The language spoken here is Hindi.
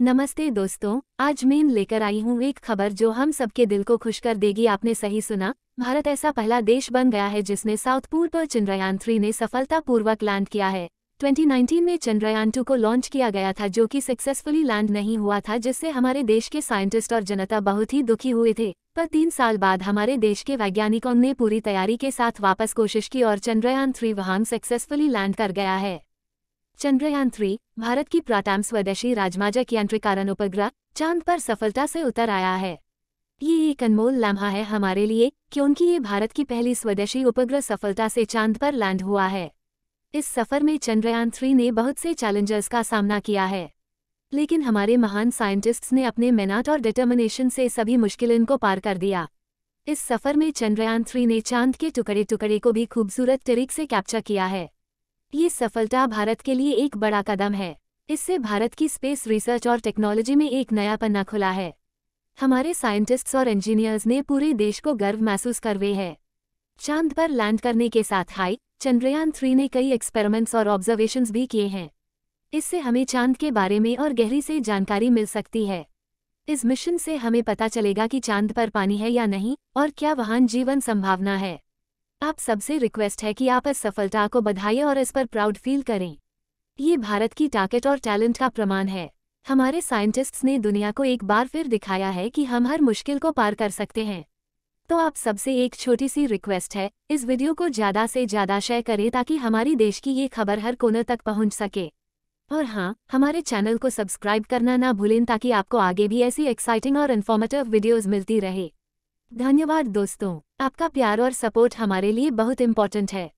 नमस्ते दोस्तों आज मैं लेकर आई हूँ एक खबर जो हम सबके दिल को खुश कर देगी आपने सही सुना भारत ऐसा पहला देश बन गया है जिसने साउथ पूर्व पर चंद्रयान थ्री ने सफलतापूर्वक लैंड किया है 2019 में चंद्रयान टू को लॉन्च किया गया था जो कि सक्सेसफुली लैंड नहीं हुआ था जिससे हमारे देश के साइंटिस्ट और जनता बहुत ही दुखी हुए थे पर तीन साल बाद हमारे देश के वैज्ञानिकों ने पूरी तैयारी के साथ वापस कोशिश की और चंद्रयान थ्री वहां सक्सेसफुली लैंड कर गया है चंद्रयान थ्री भारत की प्राटाम स्वदेशी राजमाजक यांत्रिकारण उपग्रह चांद पर सफलता से उतर आया है ये एक अनमोल लम्हा है हमारे लिए क्योंकि ये भारत की पहली स्वदेशी उपग्रह सफलता से चांद पर लैंड हुआ है इस सफर में चंद्रयान थ्री ने बहुत से चैलेंजर्स का सामना किया है लेकिन हमारे महान साइंटिस्ट्स ने अपने मेहनत और डिटर्मिनेशन से सभी मुश्किलों को पार कर दिया इस सफर में चंद्रयान थ्री ने चांद के टुकड़े टुकड़े को भी खूबसूरत तरीक से कैप्चर किया है ये सफलता भारत के लिए एक बड़ा कदम है इससे भारत की स्पेस रिसर्च और टेक्नोलॉजी में एक नया पन्ना खुला है हमारे साइंटिस्ट्स और इंजीनियर्स ने पूरे देश को गर्व महसूस करवे है चांद पर लैंड करने के साथ हाई चंद्रयान थ्री ने कई एक्सपेरिमेंट्स और ऑब्जर्वेशन भी किए हैं इससे हमें चांद के बारे में और गहरी से जानकारी मिल सकती है इस मिशन से हमें पता चलेगा कि चांद पर पानी है या नहीं और क्या वाहन जीवन संभावना है आप सबसे रिक्वेस्ट है कि आप इस सफलता को बधाई और इस पर प्राउड फील करें ये भारत की टाकेट और टैलेंट का प्रमाण है हमारे साइंटिस्ट्स ने दुनिया को एक बार फिर दिखाया है कि हम हर मुश्किल को पार कर सकते हैं तो आप सबसे एक छोटी सी रिक्वेस्ट है इस वीडियो को ज़्यादा से ज़्यादा शेयर करें ताकि हमारी देश की ये खबर हर कोने तक पहुंच सके और हाँ हमारे चैनल को सब्सक्राइब करना ना भूलें ताकि आपको आगे भी ऐसी एक्साइटिंग और इन्फॉर्मेटिव वीडियोज़ मिलती रहे धन्यवाद दोस्तों आपका प्यार और सपोर्ट हमारे लिए बहुत इम्पोर्टेंट है